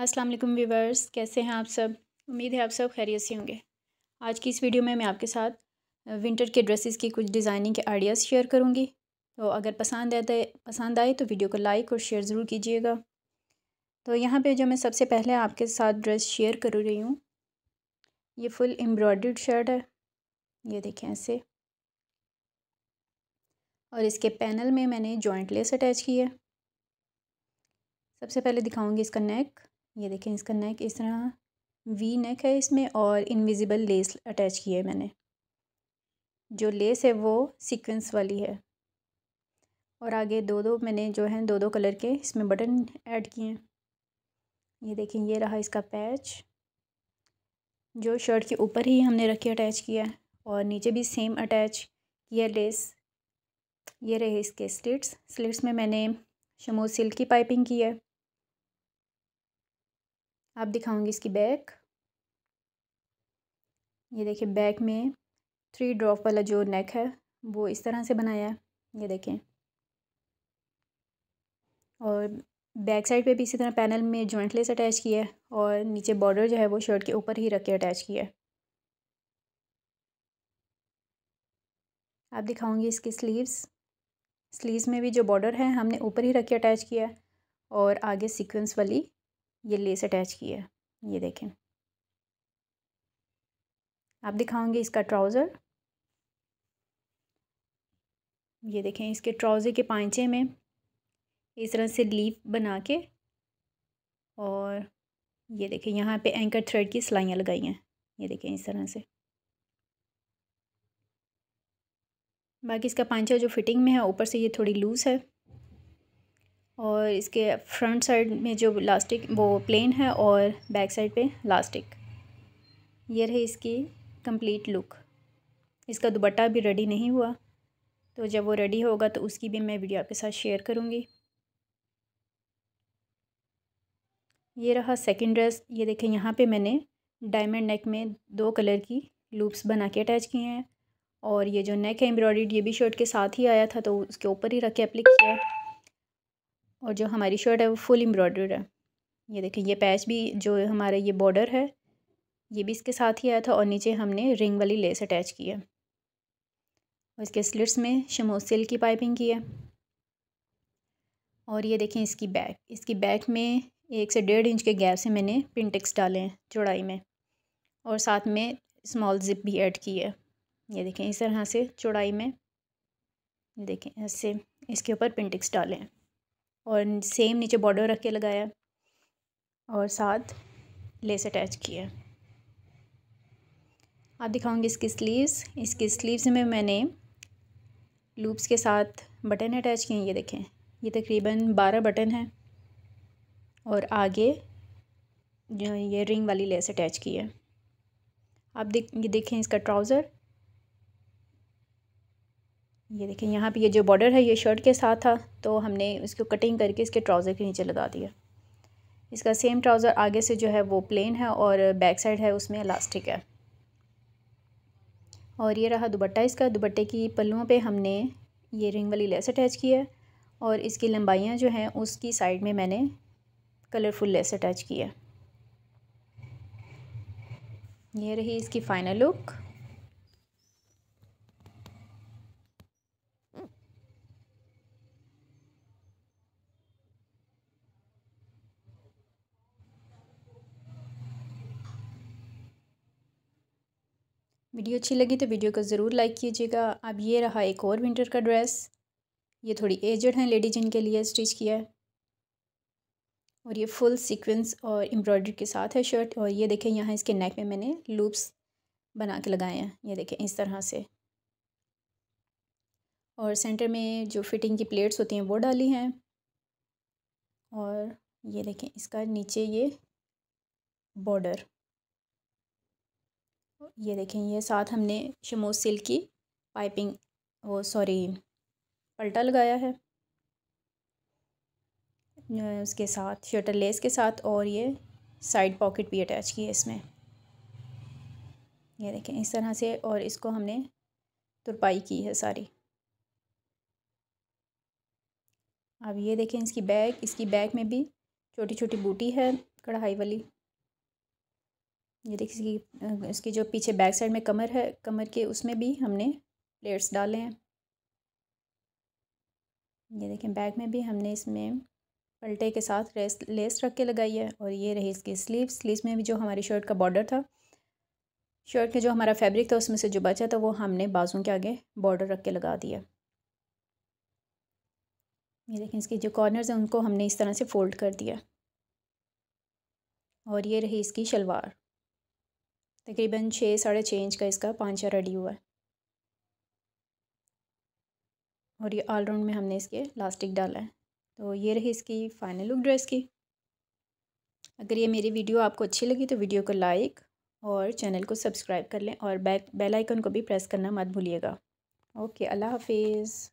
अस्सलाम वालेकुम व्यूवर्स कैसे हैं आप सब उम्मीद है आप सब खैरियत से होंगे आज की इस वीडियो में मैं आपके साथ विंटर के ड्रेसेस की कुछ डिज़ाइनिंग के आइडियाज़ शेयर करूंगी तो अगर पसंद आए तो पसंद आए तो वीडियो को लाइक और शेयर ज़रूर कीजिएगा तो यहाँ पे जो मैं सबसे पहले आपके साथ ड्रेस शेयर कर रही हूँ ये फुल एम्ब्रॉयड शर्ट है ये देखें ऐसे और इसके पैनल में मैंने जॉइंट लेस अटैच की है सबसे पहले दिखाऊंगी इसका नेक ये देखें इसका नेक इस तरह वी नेक है इसमें और इनविजिबल लेस अटैच की है मैंने जो लेस है वो सीक्वेंस वाली है और आगे दो दो मैंने जो है दो दो कलर के इसमें बटन ऐड किए हैं ये देखें ये रहा इसका पैच जो शर्ट के ऊपर ही हमने रखे अटैच किया है और नीचे भी सेम अटैच किया लेस ये रहे इसके स्लिट्स स्लिट्स में मैंने शमो सिल्क की पाइपिंग की है आप दिखाऊंगी इसकी बैक ये देखिए बैक में थ्री ड्रॉप वाला जो नेक है वो इस तरह से बनाया है ये देखें और बैक साइड पे भी इसी तरह पैनल में जॉइंटलेस अटैच किया है और नीचे बॉर्डर जो है वो शर्ट के ऊपर ही रख के अटैच किया है आप दिखाऊंगी इसकी स्लीव्स स्लीव्स में भी जो बॉर्डर है हमने ऊपर ही रख के अटैच किया है और आगे सीक्वेंस वाली ये लेस अटैच की है ये देखें आप दिखाओगे इसका ट्राउज़र ये देखें इसके ट्राउज़र के पाइचे में इस तरह से लीफ बना के और ये देखें यहाँ पे एंकर थ्रेड की सिलाइयाँ लगाई हैं ये देखें इस तरह से बाकी इसका पाइचा जो फिटिंग में है ऊपर से ये थोड़ी लूज़ है और इसके फ्रंट साइड में जो लास्टिक वो प्लेन है और बैक साइड पे लास्टिक ये रही इसकी कंप्लीट लुक इसका दुबट्टा भी रेडी नहीं हुआ तो जब वो रेडी होगा तो उसकी भी मैं वीडियो आपके साथ शेयर करूँगी ये रहा सेकंड ड्रेस ये देखें यहाँ पे मैंने डायमंड नेक में दो कलर की लूप्स बना के अटैच किए हैं और ये जो नेक है एम्ब्रॉयड ये भी शर्ट के साथ ही आया था तो उसके ऊपर ही रख के अप्लिक किया और जो हमारी शर्ट है वो फुल एम्ब्रॉयडर है ये देखें ये पैच भी जो हमारा ये बॉर्डर है ये भी इसके साथ ही आया था और नीचे हमने रिंग वाली लेस अटैच की है और इसके स्लिट्स में शमो सिल्क की पाइपिंग की है और ये देखें इसकी बैक इसकी बैक में एक से डेढ़ इंच के गैप से मैंने पिनटेक्स डाले हैं चौड़ाई में और साथ में स्मॉल जिप भी ऐड की है ये देखें इस तरह से चौड़ाई में देखें ऐसे इसके ऊपर डाले डालें और सेम नीचे बॉर्डर रख के लगाया और साथ लेस अटैच किया आप दिखाऊंगी इसकी स्लीव्स इसकी स्लीव्स में मैंने लूप्स के साथ बटन अटैच किए हैं ये देखें ये तकरीबन बारह बटन हैं और आगे जो ये रिंग वाली लेस अटैच की है आप देख ये देखें इसका ट्राउज़र ये देखिए यहाँ पे ये जो बॉर्डर है ये शर्ट के साथ था तो हमने इसको कटिंग करके इसके ट्राउज़र के नीचे लगा दिया इसका सेम ट्राउज़र आगे से जो है वो प्लेन है और बैक साइड है उसमें इलास्टिक है और ये रहा दुबट्टा इसका दुबट्टे की पल्लुओं पे हमने ये रिंग वाली लेस अटैच की है और इसकी लंबाइयाँ जो हैं उसकी साइड में मैंने कलरफुल लेस अटैच की है ये रही इसकी फ़ाइनल लुक वीडियो अच्छी लगी तो वीडियो को ज़रूर लाइक कीजिएगा अब ये रहा एक और विंटर का ड्रेस ये थोड़ी एजड है लेडीज इनके लिए स्टिच किया है और ये फुल सीक्वेंस और एम्ब्रॉयडरी के साथ है शर्ट और ये देखें यहाँ इसके नेक में मैंने लूप्स बना के लगाए हैं ये देखें इस तरह से और सेंटर में जो फिटिंग की प्लेट्स होती हैं वो डाली हैं और ये देखें इसका नीचे ये बॉर्डर ये देखें ये साथ हमने शमो सिल्क की पाइपिंग वो सॉरी पलटा लगाया है उसके साथ शटर लेस के साथ और ये साइड पॉकेट भी अटैच की है इसमें ये देखें इस तरह से और इसको हमने तुरपाई की है सारी अब ये देखें इसकी बैग इसकी बैग में भी छोटी छोटी बूटी है कढ़ाई वाली ये देखिए इसकी इसकी जो पीछे बैक साइड में कमर है कमर के उसमें भी हमने प्लेट्स डाले हैं ये देखें बैक में भी हमने इसमें पलटे के साथ रेस लेस रख के लगाई है और ये रही इसकी स्लीव स्लीव में भी जो हमारी शर्ट का बॉर्डर था शर्ट का जो हमारा फैब्रिक था उसमें से जो बचा था वो हमने बाजू के आगे बॉर्डर रख के लगा दिया ये देखें इसके जो कॉर्नर्स हैं उनको हमने इस तरह से फोल्ड कर दिया और ये रही इसकी शलवार तकरीबन छः साढ़े छः इंच का इसका पांचा रेडी हुआ है और ये ऑल राउंड में हमने इसके लास्टिक डाला है तो ये रही इसकी फाइनल लुक ड्रेस की अगर ये मेरी वीडियो आपको अच्छी लगी तो वीडियो को लाइक और चैनल को सब्सक्राइब कर लें और बैक बेल आइकन को भी प्रेस करना मत भूलिएगा ओके अल्लाह हाफिज़